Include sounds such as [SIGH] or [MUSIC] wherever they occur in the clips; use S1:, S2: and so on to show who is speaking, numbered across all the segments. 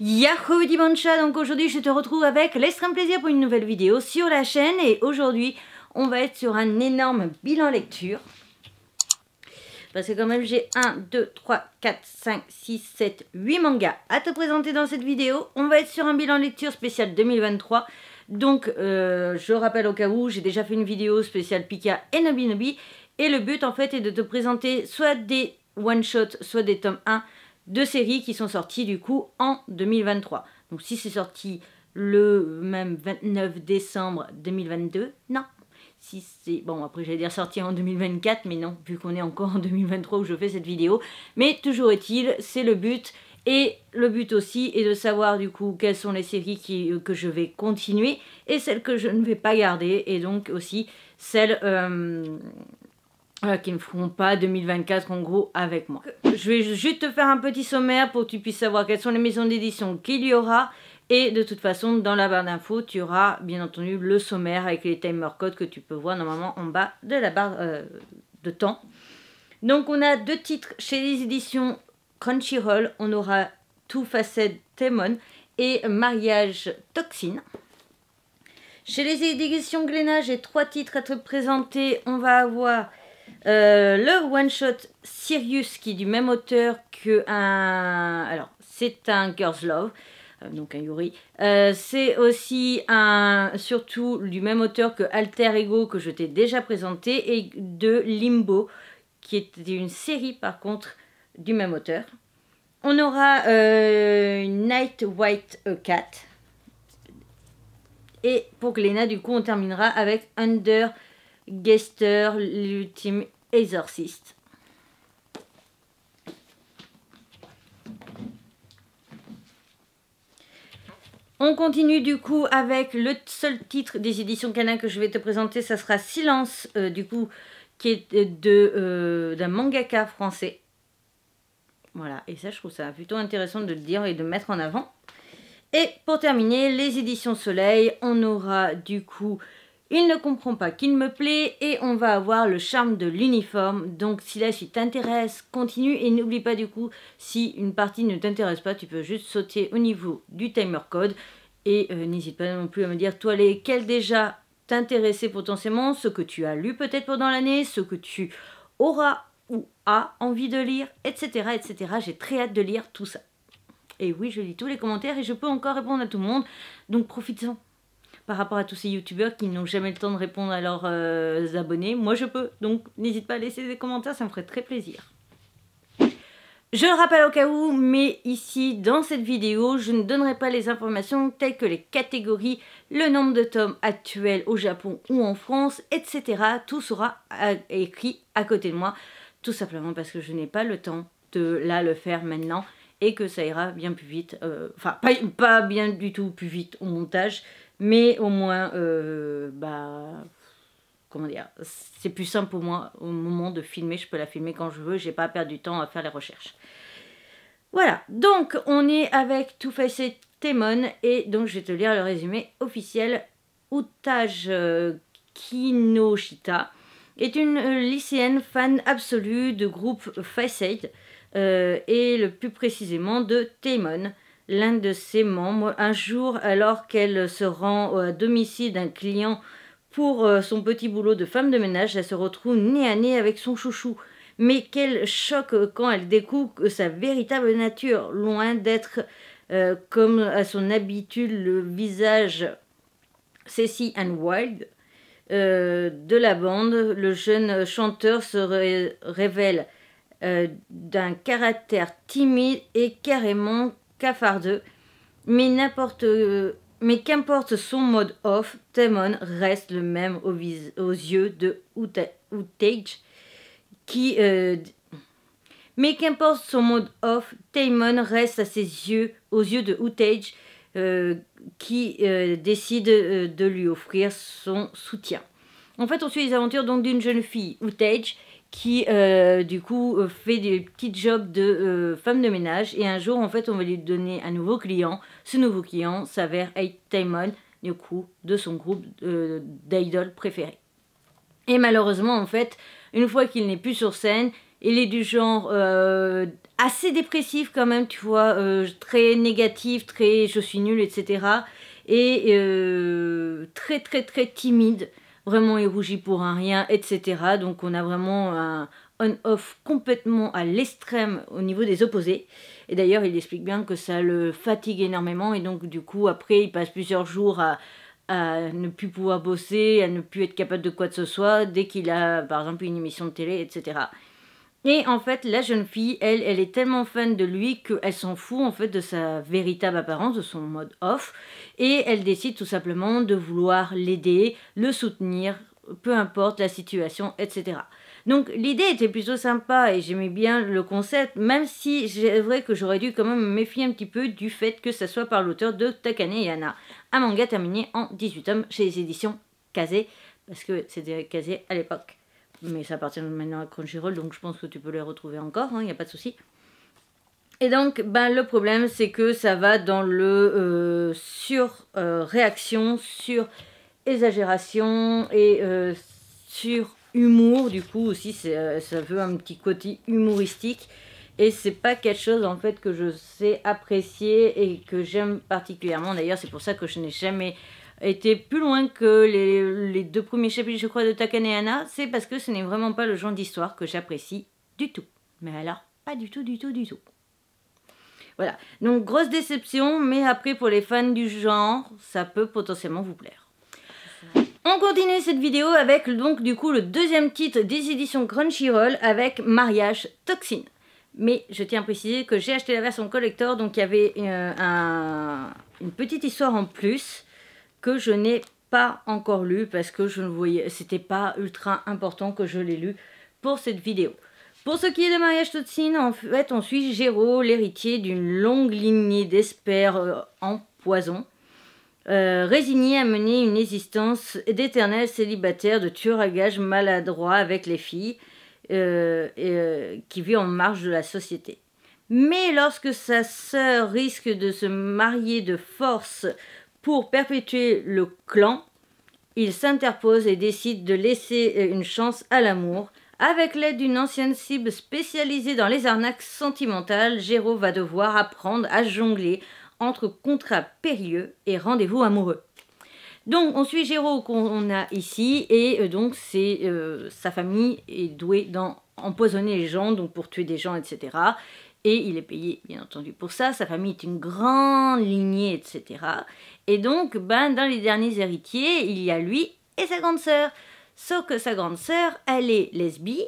S1: Yahoo Dimancha, donc aujourd'hui je te retrouve avec l'extrême plaisir pour une nouvelle vidéo sur la chaîne et aujourd'hui on va être sur un énorme bilan lecture parce que quand même j'ai 1, 2, 3, 4, 5, 6, 7, 8 mangas à te présenter dans cette vidéo. On va être sur un bilan lecture spécial 2023 donc euh, je rappelle au cas où j'ai déjà fait une vidéo spéciale Pika et Nobinobi et le but en fait est de te présenter soit des one shot soit des tomes 1 deux séries qui sont sorties du coup en 2023. Donc si c'est sorti le même 29 décembre 2022, non. Si c'est bon après j'allais dire sorti en 2024 mais non vu qu'on est encore en 2023 où je fais cette vidéo, mais toujours est-il, c'est le but et le but aussi est de savoir du coup quelles sont les séries qui, euh, que je vais continuer et celles que je ne vais pas garder et donc aussi celles euh, euh, qui ne feront pas 2024 en gros avec moi. Euh, je vais juste te faire un petit sommaire pour que tu puisses savoir quelles sont les maisons d'édition qu'il y aura. Et de toute façon, dans la barre d'infos, tu auras bien entendu le sommaire avec les timer codes que tu peux voir normalement en bas de la barre euh, de temps. Donc on a deux titres chez les éditions Crunchyroll. On aura Two Facet Demon et Mariage Toxine. Chez les éditions Glénat, j'ai trois titres à te présenter. On va avoir euh, le one-shot Sirius, qui est du même auteur que un... Alors, c'est un Girls Love, euh, donc un Yuri. Euh, c'est aussi un... surtout du même auteur que Alter Ego, que je t'ai déjà présenté, et de Limbo, qui est une série, par contre, du même auteur. On aura Night White Cat. Et pour Gléna, du coup, on terminera avec Under... Gester, l'ultime exorciste. On continue du coup avec le seul titre des éditions Canin que je vais te présenter, ça sera Silence, euh, du coup, qui est de euh, d'un mangaka français. Voilà, et ça je trouve ça plutôt intéressant de le dire et de mettre en avant. Et pour terminer, les éditions Soleil, on aura du coup il ne comprend pas qu'il me plaît et on va avoir le charme de l'uniforme. Donc si la suite t'intéresse, continue et n'oublie pas du coup, si une partie ne t'intéresse pas, tu peux juste sauter au niveau du timer code. Et euh, n'hésite pas non plus à me dire toi lesquels déjà t'intéressaient potentiellement, ce que tu as lu peut-être pendant l'année, ce que tu auras ou as envie de lire, etc. etc. J'ai très hâte de lire tout ça. Et oui, je lis tous les commentaires et je peux encore répondre à tout le monde, donc profites-en par rapport à tous ces youtubeurs qui n'ont jamais le temps de répondre à leurs euh, abonnés. Moi je peux, donc n'hésite pas à laisser des commentaires, ça me ferait très plaisir. Je le rappelle au cas où, mais ici, dans cette vidéo, je ne donnerai pas les informations telles que les catégories, le nombre de tomes actuels au Japon ou en France, etc. Tout sera euh, écrit à côté de moi, tout simplement parce que je n'ai pas le temps de là le faire maintenant et que ça ira bien plus vite, euh, enfin pas bien du tout plus vite au montage, mais au moins, euh, bah, comment dire, c'est plus simple pour moi au moment de filmer. Je peux la filmer quand je veux, n'ai pas à perdre du temps à faire les recherches. Voilà, donc on est avec Too Faced Temon et donc je vais te lire le résumé officiel. Utage euh, Kinoshita est une lycéenne fan absolue de groupe Faced euh, et le plus précisément de Temon l'un de ses membres. Un jour, alors qu'elle se rend à domicile d'un client pour euh, son petit boulot de femme de ménage, elle se retrouve nez à nez avec son chouchou. Mais quel choc euh, quand elle découvre sa véritable nature, loin d'être euh, comme à son habitude le visage Ceci and Wild de la bande. Le jeune chanteur se révèle d'un caractère timide et carrément cafardeux, mais n'importe mais qu'importe son mode off, Temon reste le même aux, aux yeux de Outage, qui... Euh, mais qu'importe son mode off, Temon reste à ses yeux, aux yeux de Outage, euh, qui euh, décide de lui offrir son soutien. En fait, on suit les aventures donc d'une jeune fille, Outage, qui euh, du coup euh, fait des petits jobs de euh, femme de ménage et un jour en fait on va lui donner un nouveau client. Ce nouveau client s'avère être Taimon, du coup de son groupe euh, d'idoles préféré. Et malheureusement en fait une fois qu'il n'est plus sur scène il est du genre assez dépressif quand même tu vois très négatif très je suis nul etc et très très très timide vraiment il rougi pour un rien, etc. Donc on a vraiment un on-off complètement à l'extrême au niveau des opposés. Et d'ailleurs, il explique bien que ça le fatigue énormément et donc du coup, après, il passe plusieurs jours à ne plus pouvoir bosser, à ne plus être capable de quoi que ce soit dès qu'il a, par exemple, une émission de télé, etc. Et en fait, la jeune fille, elle, elle est tellement fan de lui qu'elle s'en fout en fait de sa véritable apparence, de son mode off, et elle décide tout simplement de vouloir l'aider, le soutenir, peu importe la situation, etc. Donc l'idée était plutôt sympa et j'aimais bien le concept, même si c'est vrai que j'aurais dû quand même me méfier un petit peu du fait que ça soit par l'auteur de Takane Yana, un manga terminé en 18 tomes chez les éditions Kazé, parce que c'était Kazé à l'époque mais ça appartient maintenant à Crunchyroll, donc je pense que tu peux les retrouver encore, il hein, n'y a pas de souci. Et donc, ben, le problème, c'est que ça va dans le euh, sur-réaction, euh, sur-exagération et euh, sur-humour. Du coup, aussi, ça veut un petit côté humoristique. Et c'est pas quelque chose, en fait, que je sais apprécier et que j'aime particulièrement. D'ailleurs, c'est pour ça que je n'ai jamais était plus loin que les, les, deux premiers chapitres, je crois, de Takaneana, c'est parce que ce n'est vraiment pas le genre d'histoire que j'apprécie du tout. Mais alors, pas du tout, du tout, du tout. Voilà, donc grosse déception, mais après pour les fans du genre, ça peut potentiellement vous plaire. On continue cette vidéo avec donc du coup le deuxième titre des éditions Crunchyroll avec Mariage Toxine. Mais je tiens à préciser que j'ai acheté la version collector, donc il y avait euh, une petite histoire en plus que je n'ai pas encore lu parce que je ne voyais, c'était pas ultra important que je l'ai lu pour cette vidéo. Pour ce qui est de Mariage Totsin, en fait, on suit Géraud, l'héritier d'une longue lignée d'espères euh, en poison, euh, résigné à mener une existence d'éternel célibataire de tueur à gages maladroit avec les filles, euh, qui vit en marge de la société. Mais lorsque sa sœur risque de se marier de force pour perpétuer le clan, il s'interpose et décide de laisser euh, une chance à l'amour. Avec l'aide d'une ancienne cible spécialisée dans les arnaques sentimentales, Géraud va devoir apprendre à jongler entre contrats périlleux et rendez-vous amoureux. Donc on suit Géraud qu'on a ici et euh, donc euh, sa famille est douée d'empoisonner les gens, donc pour tuer des gens, etc et il est payé bien entendu pour ça, sa famille est une grande lignée, etc. Et donc, ben, dans les derniers héritiers, il y a lui et sa grande sœur. Sauf que sa grande sœur, elle est lesbienne,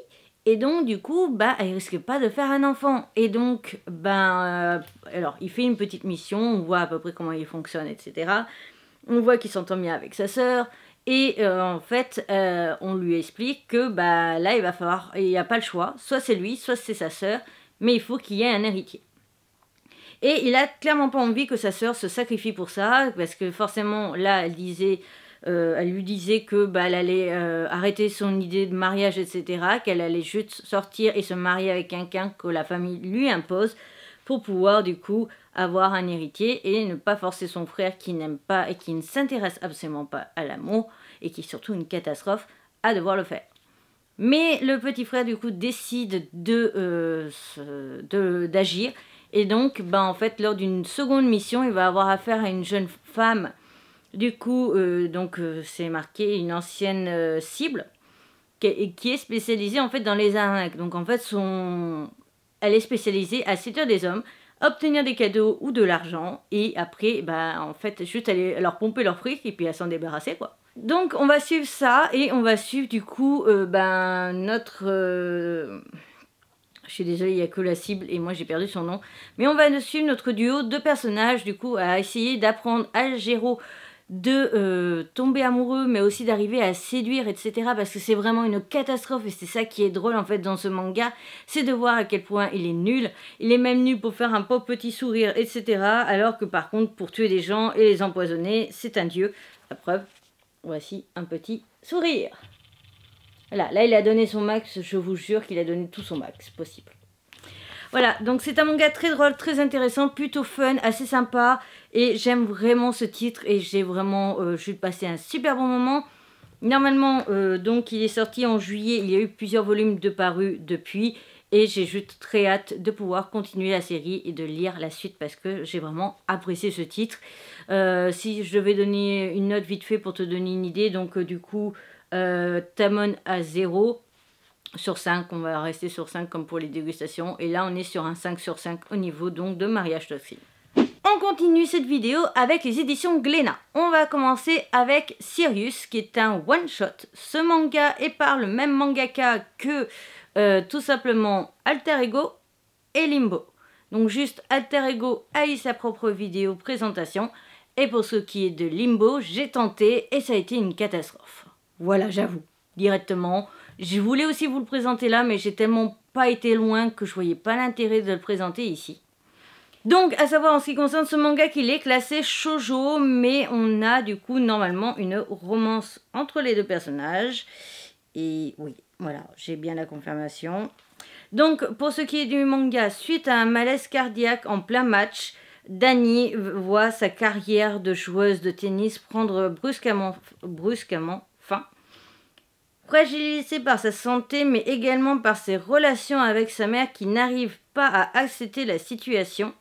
S1: et donc, du coup, elle ben, elle risque pas de faire un enfant. Et donc, ben, euh, alors, il fait une petite mission, on voit à peu près comment il fonctionne, etc. On voit qu'il s'entend bien avec sa sœur. Et euh, en fait, euh, on lui explique que bah, là, il va falloir, il n'y a pas le choix. Soit c'est lui, soit c'est sa sœur mais il faut qu'il y ait un héritier. Et il a clairement pas envie que sa sœur se sacrifie pour ça, parce que forcément, là, elle disait, euh, elle lui disait que bah, allait euh, arrêter son idée de mariage, etc., qu'elle allait juste sortir et se marier avec quelqu'un que la famille lui impose pour pouvoir du coup avoir un héritier et ne pas forcer son frère qui n'aime pas et qui ne s'intéresse absolument pas à l'amour et qui est surtout une catastrophe à devoir le faire. Mais le petit frère, du coup, décide euh, de, d'agir. Et donc, ben, en fait, lors d'une seconde mission, il va avoir affaire à une jeune femme. Du coup, euh, donc, euh, c'est marqué une ancienne cible qui est, spécialisée en fait dans les arnaques. Donc, en fait, son... elle est spécialisée à séduire des hommes, obtenir des cadeaux ou de l'argent, et après, ben, en fait, juste aller leur pomper leur fric et puis à s'en débarrasser, quoi. Donc on va suivre ça et on va suivre du coup euh, ben, notre... Euh, je suis désolée, il n'y a que la cible et moi j'ai perdu son nom. Mais on va suivre notre duo de personnages du coup à essayer d'apprendre à Gero de euh, tomber amoureux mais aussi d'arriver à séduire etc parce que c'est vraiment une catastrophe et c'est ça qui est drôle en fait dans ce manga c'est de voir à quel point il est nul il est même nul pour faire un pauvre petit sourire etc alors que par contre pour tuer des gens et les empoisonner c'est un dieu la preuve Voici un petit sourire. Voilà, là il a donné son max, je vous jure qu'il a donné tout son max possible. Voilà, donc c'est un manga très drôle, très intéressant, plutôt fun, assez sympa. Et j'aime vraiment ce titre et j'ai vraiment, euh, je passé un super bon moment. Normalement, euh, donc il est sorti en juillet, il y a eu plusieurs volumes de parus depuis. Et j'ai juste très hâte de pouvoir continuer la série et de lire la suite parce que j'ai vraiment apprécié ce titre. Euh, si je vais donner une note vite fait pour te donner une idée, donc euh, du coup, euh, Tamon à 0 sur 5, on va rester sur 5 comme pour les dégustations. Et là, on est sur un 5 sur 5 au niveau donc de Mariage de film. On continue cette vidéo avec les éditions Glénat. On va commencer avec Sirius, qui est un one-shot. Ce manga est par le même mangaka que euh, tout simplement Alter Ego et Limbo. Donc juste Alter Ego a eu sa propre vidéo présentation. Et pour ce qui est de Limbo, j'ai tenté et ça a été une catastrophe. Voilà, j'avoue, directement. Je voulais aussi vous le présenter là, mais j'ai tellement pas été loin que je voyais pas l'intérêt de le présenter ici. Donc, à savoir en ce qui concerne ce manga qu'il est classé shoujo, mais on a du coup normalement une romance entre les deux personnages. Et oui, voilà, j'ai bien la confirmation. Donc, pour ce qui est du manga, suite à un malaise cardiaque en plein match, Dani voit sa carrière de joueuse de tennis prendre brusquement, brusquement fin. Fragilisée par sa santé, mais également par ses relations avec sa mère qui n'arrive pas à accepter la situation.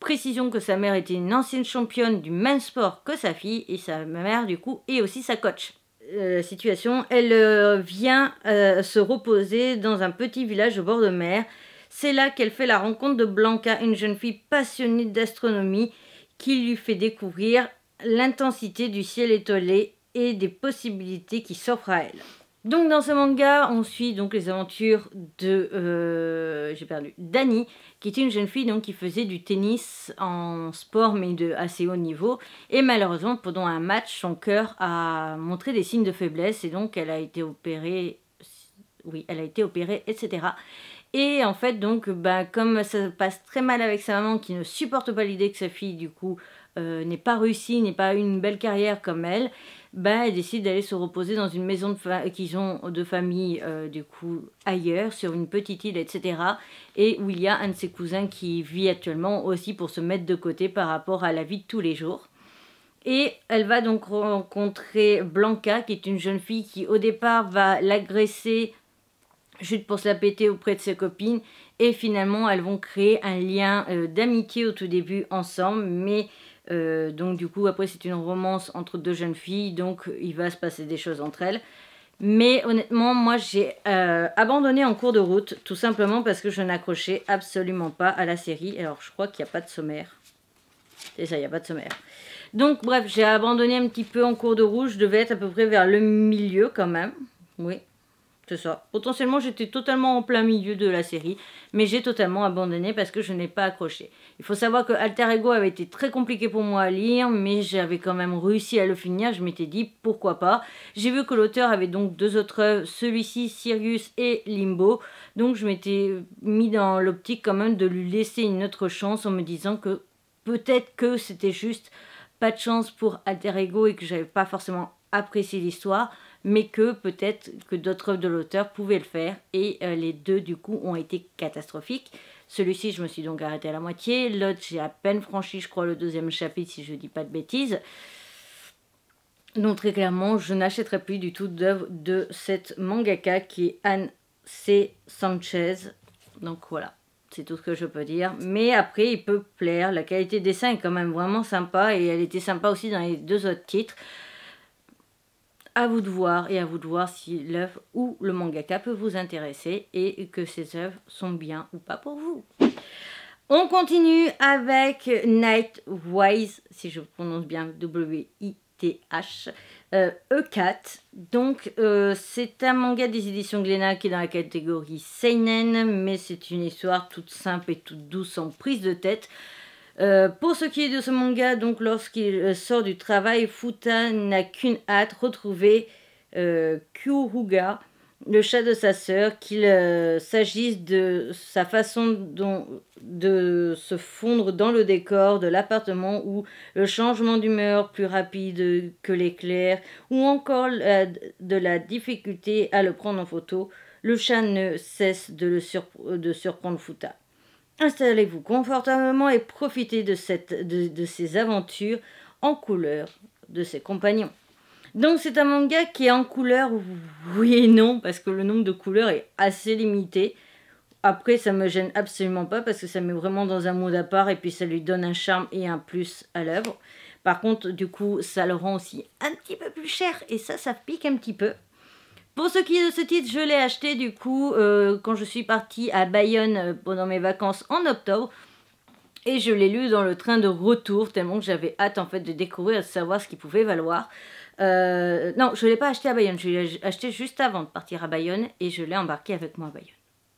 S1: Précision que sa mère était une ancienne championne du même sport que sa fille et sa mère du coup est aussi sa coach. Euh, situation, elle euh, vient euh, se reposer dans un petit village au bord de mer. C'est là qu'elle fait la rencontre de Blanca, une jeune fille passionnée d'astronomie qui lui fait découvrir l'intensité du ciel étoilé et des possibilités qui s'offrent à elle. Donc dans ce manga, on suit donc les aventures de euh, j'ai perdu Dani, qui est une jeune fille donc qui faisait du tennis en sport mais de assez haut niveau et malheureusement pendant un match son cœur a montré des signes de faiblesse et donc elle a été opérée oui elle a été opérée etc et en fait donc bah, comme ça passe très mal avec sa maman qui ne supporte pas l'idée que sa fille du coup euh, n'ait pas réussi n'ait pas eu une belle carrière comme elle ben, bah, décide d'aller se reposer dans une maison qu'ils ont de famille, euh, du coup, ailleurs, sur une petite île, etc. Et où il y a un de ses cousins qui vit actuellement aussi pour se mettre de côté par rapport à la vie de tous les jours. Et elle va donc rencontrer Blanca, qui est une jeune fille qui, au départ, va l'agresser juste pour se la péter auprès de ses copines. Et finalement, elles vont créer un lien euh, d'amitié au tout début ensemble, mais euh, donc du coup, après, c'est une romance entre deux jeunes filles, donc il va se passer des choses entre elles. Mais honnêtement, moi, j'ai euh, abandonné en cours de route, tout simplement parce que je n'accrochais absolument pas à la série. Alors, je crois qu'il n'y a pas de sommaire. C'est ça, il n'y a pas de sommaire. Donc, bref, j'ai abandonné un petit peu en cours de route. Je devais être à peu près vers le milieu quand même. Oui, ça. Potentiellement, j'étais totalement en plein milieu de la série, mais j'ai totalement abandonné parce que je n'ai pas accroché. Il faut savoir que Alter Ego avait été très compliqué pour moi à lire, mais j'avais quand même réussi à le finir. Je m'étais dit pourquoi pas. J'ai vu que l'auteur avait donc deux autres œuvres, celui-ci, Sirius et Limbo. Donc je m'étais mis dans l'optique quand même de lui laisser une autre chance en me disant que peut-être que c'était juste pas de chance pour Alter Ego et que j'avais pas forcément apprécié l'histoire mais que peut-être que d'autres œuvres de l'auteur pouvaient le faire. Et euh, les deux, du coup, ont été catastrophiques. Celui-ci, je me suis donc arrêtée à la moitié. L'autre, j'ai à peine franchi, je crois, le deuxième chapitre, si je ne dis pas de bêtises. Donc très clairement, je n'achèterai plus du tout d'œuvres de cette mangaka qui est Anne C. Sanchez. Donc voilà, c'est tout ce que je peux dire. Mais après, il peut plaire. La qualité de dessin est quand même vraiment sympa et elle était sympa aussi dans les deux autres titres à vous de voir et à vous de voir si l'œuvre ou le mangaka peut vous intéresser et que ces œuvres sont bien ou pas pour vous. On continue avec Nightwise, si je prononce bien W-I-T-H, E4. Euh, e Donc, euh, c'est un manga des éditions Glénat qui est dans la catégorie Seinen, mais c'est une histoire toute simple et toute douce en prise de tête. Euh, pour ce qui est de ce manga, donc lorsqu'il euh, sort du travail, Futa n'a qu'une hâte, retrouver euh, le chat de sa sœur, qu'il euh, s'agisse de sa façon de se fondre dans le décor de l'appartement ou le changement d'humeur plus rapide que l'éclair ou encore de la difficulté à le prendre en photo, le chat ne cesse de, de surprendre Futa. Installez-vous confortablement et profitez de, cette, de, ces aventures en couleur de ses compagnons. Donc c'est un manga qui est en couleur, oui et non, parce que le nombre de couleurs est assez limité. Après, ça me gêne absolument pas parce que ça met vraiment dans un monde à part et puis ça lui donne un charme et un plus à l'œuvre. Par contre, du coup, ça le rend aussi un petit peu plus cher et ça, ça pique un petit peu. Pour ce qui est de ce titre, je l'ai acheté du coup euh, quand je suis partie à Bayonne euh, pendant mes vacances en octobre. Et je l'ai lu dans le train de retour, tellement que j'avais hâte en fait de découvrir, de savoir ce qu'il pouvait valoir. Euh, non, je ne l'ai pas acheté à Bayonne, je l'ai acheté juste avant de partir à Bayonne et je l'ai embarqué avec moi à Bayonne.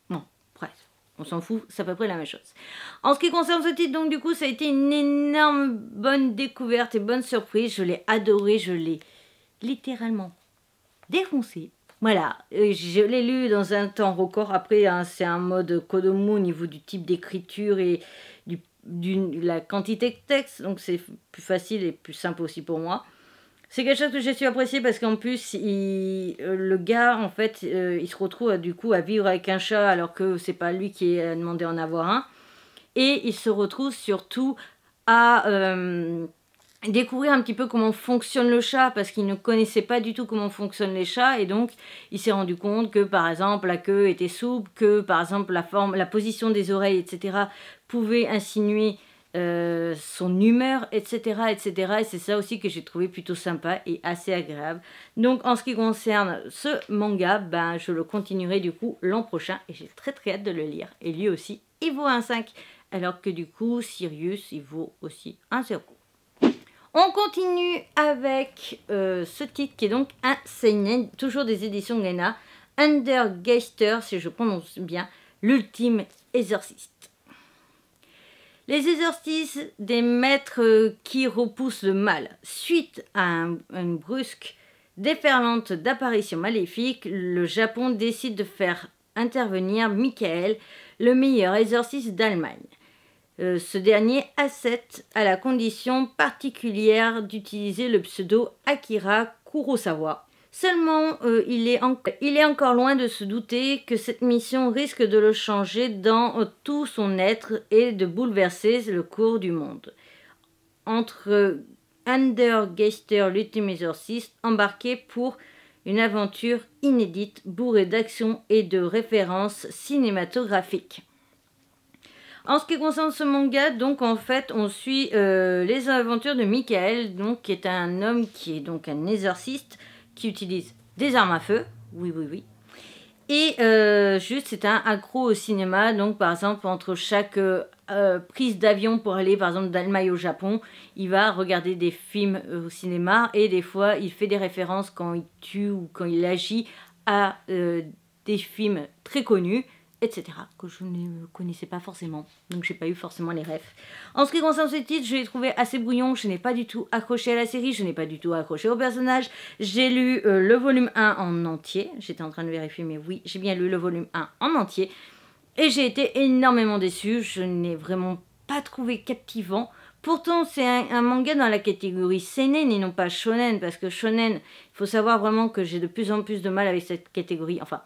S1: Bon, bref, on s'en fout, c'est à peu près la même chose. En ce qui concerne ce titre, donc du coup, ça a été une énorme bonne découverte et bonne surprise. Je l'ai adoré, je l'ai littéralement défoncé. Voilà, euh, je l'ai lu dans un temps record. Après, hein, c'est un mode Kodomo au niveau du type d'écriture et du, la quantité de texte. Donc, c'est plus facile et plus simple aussi pour moi. C'est quelque chose que j'ai su apprécier parce qu'en plus, il, euh, le gars, en fait, euh, il se retrouve du coup à vivre avec un chat alors que c'est pas lui qui a demandé en avoir un. Et il se retrouve surtout à découvrir un petit peu comment fonctionne le chat parce qu'il ne connaissait pas du tout comment fonctionnent les chats et donc il s'est rendu compte que par exemple la queue était souple, que par exemple la forme, la position des oreilles, etc. pouvait insinuer euh, son humeur, etc. etc. Et c'est ça aussi que j'ai trouvé plutôt sympa et assez agréable. Donc en ce qui concerne ce manga, ben, je le continuerai du coup l'an prochain et j'ai très très hâte de le lire. Et lui aussi, il vaut un 5 alors que du coup Sirius, il vaut aussi un 0. On continue avec euh, ce titre qui est donc un toujours des éditions Gena, Undergeister, si je prononce bien, l'ultime exorciste. Les exorcistes des maîtres qui repoussent le mal. Suite à une brusque déferlante d'apparitions maléfiques, le Japon décide de faire intervenir Michael, le meilleur exorciste d'Allemagne. Euh, ce dernier accepte à la condition particulière d'utiliser le pseudo Akira Kurosawa. Seulement, euh, il, est encore loin de se douter que cette mission risque de le changer dans euh, tout son être et de bouleverser le cours du monde. Entre Geister, l'ultime exorciste, embarqué pour une aventure inédite bourrée d'action et de références cinématographiques. En ce qui concerne ce manga, donc en fait, on suit euh, les aventures de Michael, donc qui est un homme qui est donc un exorciste qui utilise des armes à feu. Oui, oui, oui. Et euh, juste, c'est un accro au cinéma. Donc, par exemple, entre chaque euh, prise d'avion pour aller, par exemple, d'Allemagne au Japon, il va regarder des films au cinéma et des fois, il fait des références quand il tue ou quand il agit à des films très connus etc. que je ne connaissais pas forcément, donc j'ai pas eu forcément les rêves En ce qui concerne ce titre, je l'ai trouvé assez brouillon, je n'ai pas du tout accroché à la série, je n'ai pas du tout accroché au personnage. J'ai lu euh, le volume 1 en entier, j'étais en train de vérifier, mais oui, j'ai bien lu le volume 1 en entier, et j'ai été énormément déçue, je n'ai vraiment pas trouvé captivant. Pourtant, c'est un, manga dans la catégorie seinen et non pas shonen, parce que shonen, il faut savoir vraiment que j'ai de plus en plus de mal avec cette catégorie, enfin,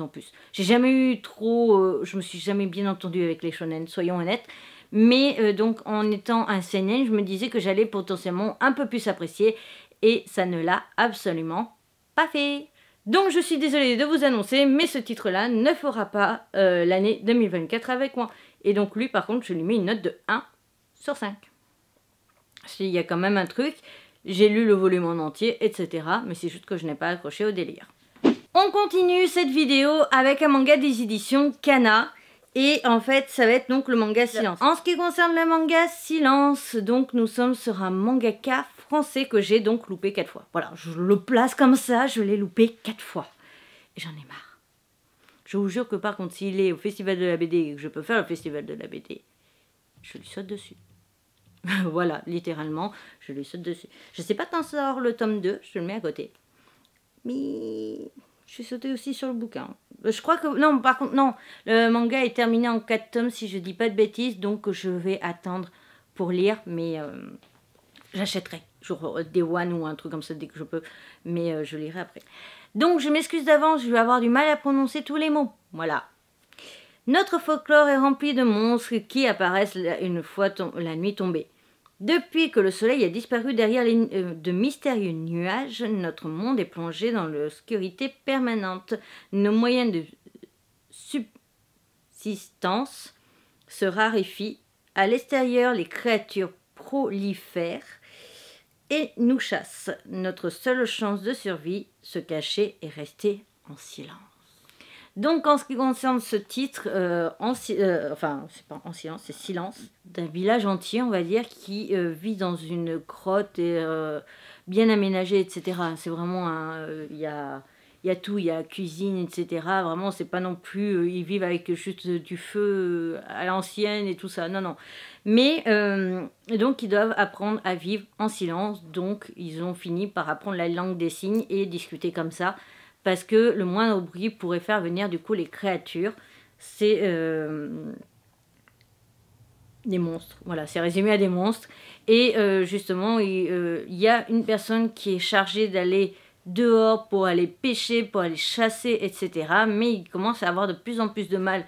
S1: en plus. J'ai jamais eu trop, euh, je me suis jamais bien entendu avec les shonen, soyons honnêtes. Mais euh, donc en étant un seinen, je me disais que j'allais potentiellement un peu plus apprécier et ça ne l'a absolument pas fait. Donc je suis désolée de vous annoncer, mais ce titre-là ne fera pas euh, l'année 2024 avec moi. Et donc lui par contre, je lui mets une note de 1 sur 5. S'il y a quand même un truc, j'ai lu le volume en entier, etc. Mais c'est juste que je n'ai pas accroché au délire. On continue cette vidéo avec un manga des éditions Kana. Et en fait, ça va être donc le manga Silence. En ce qui concerne le manga Silence, donc nous sommes sur un mangaka français que j'ai donc loupé quatre fois. Voilà, je le place comme ça, je l'ai loupé quatre fois. Et j'en ai marre. Je vous jure que par contre, s'il est au festival de la BD et que je peux faire le festival de la BD, je lui saute dessus. [LAUGHS] voilà, littéralement, je lui saute dessus. Je sais pas quand sort le tome 2, je le mets à côté. Mais je suis sautée aussi sur le bouquin. Euh, je crois que. Non, par contre, non. Le manga est terminé en 4 tomes, si je dis pas de bêtises. Donc, je vais attendre pour lire. Mais euh, j'achèterai. Genre euh, des one ou un truc comme ça dès que je peux. Mais je lirai après. Donc, je m'excuse d'avance. Je vais avoir du mal à prononcer tous les mots. Voilà. Notre folklore est rempli de monstres qui apparaissent une fois la nuit tombée. Depuis que le soleil a disparu derrière euh, de mystérieux nuages, notre monde est plongé dans l'obscurité permanente. Nos moyens de subsistance se raréfient. À l'extérieur, les créatures prolifèrent et nous chassent. Notre seule chance de survie, se cacher et rester en silence. Donc en ce qui concerne ce titre, euh, en, euh, enfin c'est pas en silence, c'est silence d'un village entier, on va dire, qui euh, vit dans une grotte bien aménagée, etc. C'est vraiment un, il y a y a tout, il y a cuisine, etc. Vraiment, c'est pas non plus. ils vivent avec juste du feu à l'ancienne et tout ça. Non, non. Mais donc, ils doivent apprendre à vivre en silence. Donc, ils ont fini par apprendre la langue des signes et discuter comme ça parce que le moindre bruit pourrait faire venir du coup les créatures. C'est euh, des monstres. Voilà, c'est résumé à des monstres. Et euh, justement, euh, il y a une personne qui est chargée d'aller dehors pour aller pêcher, pour aller chasser, etc. Mais il commence à avoir de plus en plus de mal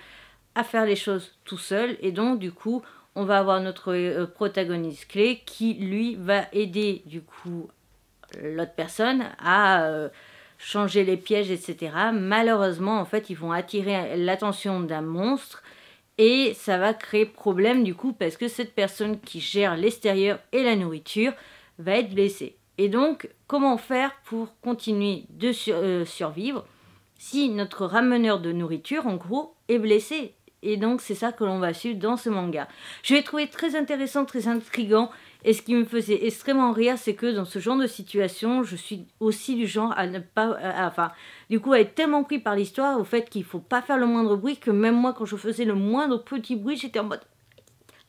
S1: à faire les choses tout seul. Et donc, du coup, on va avoir notre protagoniste clé qui, lui, va aider, du coup, l'autre personne à changer les pièges, etc. Malheureusement, en fait, ils vont attirer l'attention d'un monstre et ça va créer problème du coup parce que cette personne qui gère l'extérieur et la nourriture va être blessée. Et donc, comment faire pour continuer de euh, survivre si notre rameneur de nourriture, en gros, est blessé et donc c'est ça que l'on va suivre dans ce manga. Je l'ai trouvé très intéressant, très intrigant. Et ce qui me faisait extrêmement rire, c'est que dans ce genre de situation, je suis aussi du genre à ne pas... enfin, du coup, à être tellement pris par l'histoire, au fait qu'il faut pas faire le moindre bruit, que même moi, quand je faisais le moindre petit bruit, j'étais en mode...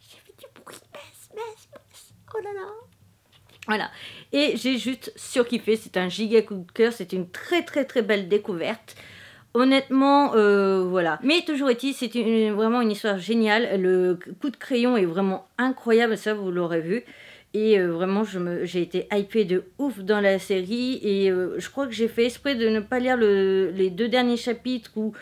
S1: J'ai fait du bruit, baisse, baisse, Oh là là. Voilà. Et j'ai juste surkiffé. C'est un giga coup de cœur. C'est une très très très belle découverte. Honnêtement, euh, voilà. Mais toujours est c'est vraiment une histoire géniale. Le coup de crayon est vraiment incroyable, ça vous l'aurez vu. Et euh, vraiment, j'ai été hypée de ouf dans la série. Et euh, je crois que j'ai fait esprit de ne pas lire les deux derniers chapitres ou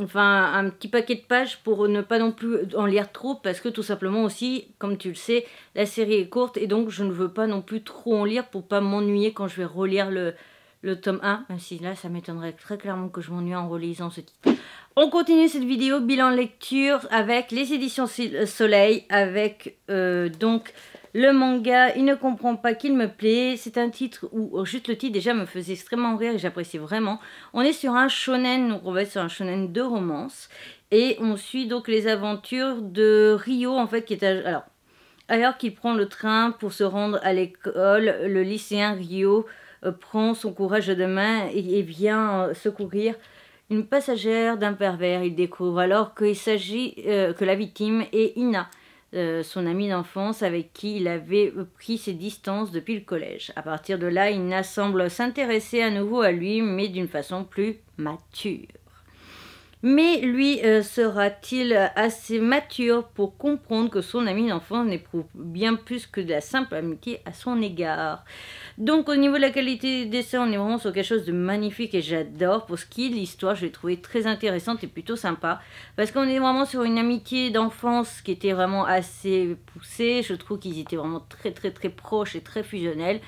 S1: enfin un petit paquet de pages pour ne pas non plus en lire trop parce que tout simplement aussi, comme tu le sais, la série est courte et donc je ne veux pas non plus trop en lire pour pas m'ennuyer quand je vais relire le, le tome 1, même ah, si là ça m'étonnerait très clairement que je m'ennuie en relisant ce titre. On continue cette vidéo bilan lecture avec les éditions euh, Soleil, avec euh, donc le manga Il ne comprend pas qu'il me plaît. C'est un titre où oh, juste le titre déjà me faisait extrêmement rire et j'apprécie vraiment. On est sur un shonen, donc on va être sur un shonen de romance et on suit donc les aventures de Rio en fait qui est alors alors qu'il prend le train pour se rendre à l'école, le lycéen Rio euh, prend son courage de main et, vient euh, secourir une passagère d'un pervers. Il découvre alors qu'il s'agit euh, que la victime est Ina, son amie d'enfance avec qui il avait pris ses distances depuis le collège. À partir de là, Ina semble s'intéresser à nouveau à lui, mais d'une façon plus mature. Mais lui euh, sera-t-il assez mature pour comprendre que son ami d'enfance n'éprouve bien plus que de la simple amitié à son égard Donc au niveau de la qualité des dessins, on est vraiment sur quelque chose de magnifique et j'adore. Pour ce qui est de l'histoire, je l'ai trouvé très intéressante et plutôt sympa. Parce qu'on est vraiment sur une amitié d'enfance qui était vraiment assez poussée. Je trouve qu'ils étaient vraiment très très très proches et très fusionnels.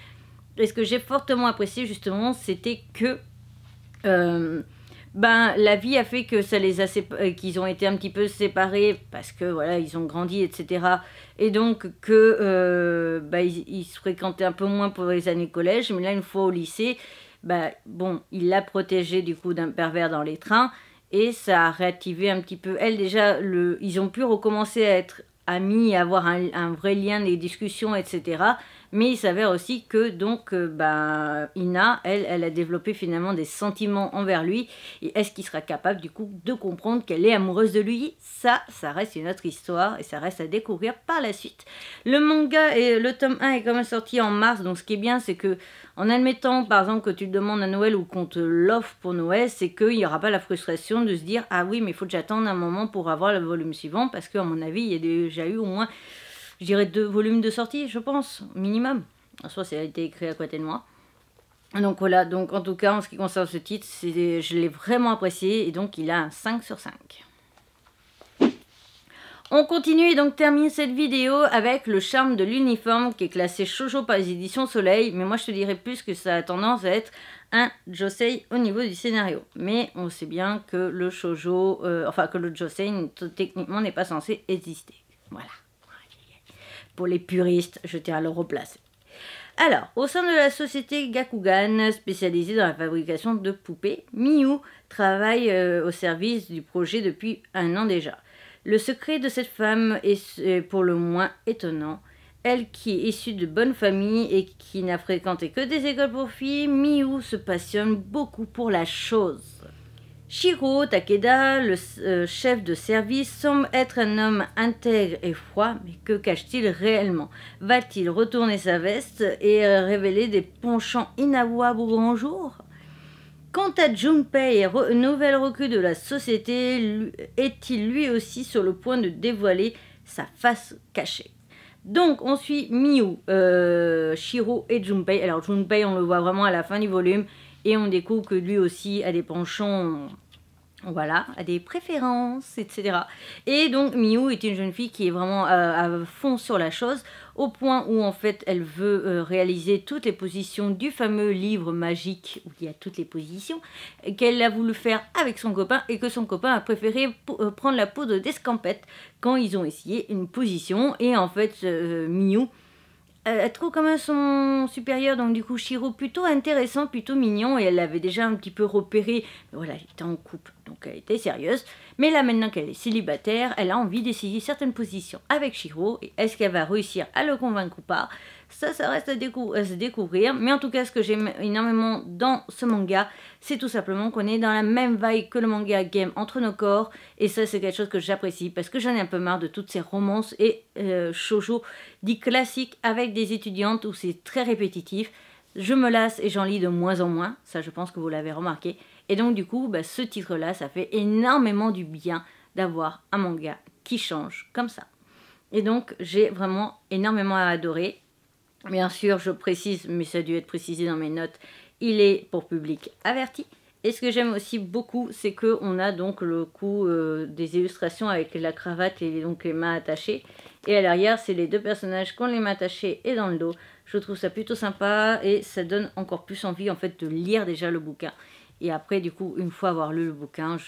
S1: Et ce que j'ai fortement apprécié justement, c'était que... Euh, ben la vie a fait que ça les a euh, qu'ils ont été un petit peu séparés parce que voilà ils ont grandi etc et donc que euh, ben, ils, se fréquentaient un peu moins pour les années collège mais là une fois au lycée ben, bon il l'a protégée du coup d'un pervers dans les trains et ça a réactivé un petit peu elle déjà le ils ont pu recommencer à être amis avoir un vrai lien des discussions etc mais il s'avère aussi que donc euh, bah, Ina, elle, elle a développé finalement des sentiments envers lui. Et est-ce qu'il sera capable du coup de comprendre qu'elle est amoureuse de lui Ça, ça reste une autre histoire et ça reste à découvrir par la suite. Le manga et le tome 1 est quand même sorti en mars, donc ce qui est bien, c'est que en admettant par exemple que tu le demandes à Noël ou qu'on te l'offre pour Noël, c'est qu'il n'y aura pas la frustration de se dire ah oui mais il faut que j'attende un moment pour avoir le volume suivant parce qu'à mon avis il y a déjà eu au moins je dirais deux volumes de sortie, je pense, minimum. Soit ça a été écrit à côté de moi. Donc voilà, donc en tout cas, en ce qui concerne ce titre, je l'ai vraiment apprécié et donc il a un 5 sur 5. On continue et donc termine cette vidéo avec le charme de l'uniforme qui est classé Chojo par les éditions Soleil. Mais moi je te dirais plus que ça a tendance à être un josei au niveau du scénario. Mais on sait bien que le shoujo, euh, enfin que le josei techniquement n'est pas censé exister. Voilà pour les puristes, je tiens à le replacer. Alors, au sein de la société Gakugan, spécialisée dans la fabrication de poupées, Miou travaille euh, au service du projet depuis un an déjà. Le secret de cette femme est pour le moins étonnant. Elle qui est issue de bonne famille et qui n'a fréquenté que des écoles pour filles, Miou se passionne beaucoup pour la chose. Shiro Takeda, le euh, chef de service, semble être un homme intègre et froid, mais que cache-t-il réellement Va-t-il retourner sa veste et euh, révéler des penchants inavouables au grand jour Quant à Junpei, nouvel recul de la société, est-il lui aussi sur le point de dévoiler sa face cachée donc on suit Miu, euh, Shiro et Junpei. Alors Junpei on le voit vraiment à la fin du volume et on découvre que lui aussi a des penchants voilà, à des préférences, etc. Et donc Miu est une jeune fille qui est vraiment euh, à fond sur la chose, au point où en fait elle veut euh, réaliser toutes les positions du fameux livre magique où il y a toutes les positions, qu'elle a voulu faire avec son copain et que son copain a préféré euh, prendre la peau de d'escampette quand ils ont essayé une position. Et en fait, Miu elle, trouve quand même son supérieur, donc du coup Shiro, plutôt intéressant, plutôt mignon, et elle l'avait déjà un petit peu repéré. voilà, il était en couple, donc elle était sérieuse. Mais là maintenant qu'elle est célibataire, elle a envie d'essayer certaines positions avec Shiro. Et est-ce qu'elle va réussir à le convaincre ou pas Ça, ça reste à, se découvrir. Mais en tout cas, ce que j'aime énormément dans ce manga, c'est tout simplement qu'on est dans la même vibe que le manga Game entre nos corps. Et ça, c'est quelque chose que j'apprécie parce que j'en ai un peu marre de toutes ces romances et euh, shoujo classiques avec des étudiantes où c'est très répétitif. Je me lasse et j'en lis de moins en moins, ça je pense que vous l'avez remarqué, et donc du coup, bah, ce titre-là, ça fait énormément du bien d'avoir un manga qui change comme ça. Et donc j'ai vraiment énormément à adorer. Bien sûr, je précise, mais ça a dû être précisé dans mes notes, il est pour public averti. Et ce que j'aime aussi beaucoup, c'est qu'on a donc le coup euh, des illustrations avec la cravate et donc les mains attachées. Et à l'arrière, c'est les deux personnages qui ont les mains attachées et dans le dos. Je trouve ça plutôt sympa et ça donne encore plus envie en fait de lire déjà le bouquin. Et après, du coup, une fois avoir lu le bouquin,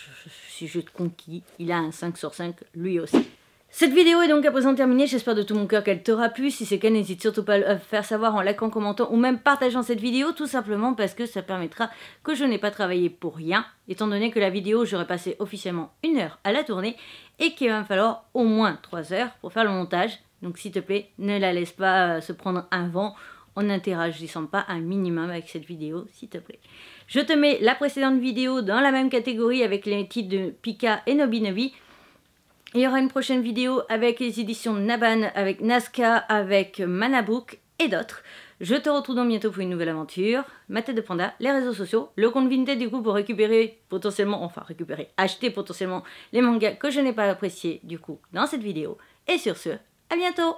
S1: si je, te conquis. Il a un 5 sur 5, lui aussi. Cette vidéo est donc à présent terminée, j'espère de tout mon cœur qu'elle t'aura plu, si c'est qu'elle n'hésite surtout pas à le faire savoir en likant, commentant ou même partageant cette vidéo, tout simplement parce que ça permettra que je n'ai pas travaillé pour rien, étant donné que la vidéo j'aurais passé officiellement une heure à la tourner et qu'il va me falloir au moins 3 heures pour faire le montage, donc s'il te plaît ne la laisse pas euh, se prendre un vent en interagissant pas un minimum avec cette vidéo, s'il te plaît. Je te mets la précédente vidéo dans la même catégorie avec les titres de Pika et Nobinobi. Il y aura une prochaine vidéo avec les éditions Naban, avec Nazca, avec Manabook et d'autres. Je te retrouve donc bientôt pour une nouvelle aventure. Ma tête de panda, les réseaux sociaux, le compte Vinted du coup pour récupérer potentiellement, enfin récupérer, acheter potentiellement les mangas que je n'ai pas appréciés du coup dans cette vidéo. Et sur ce, à bientôt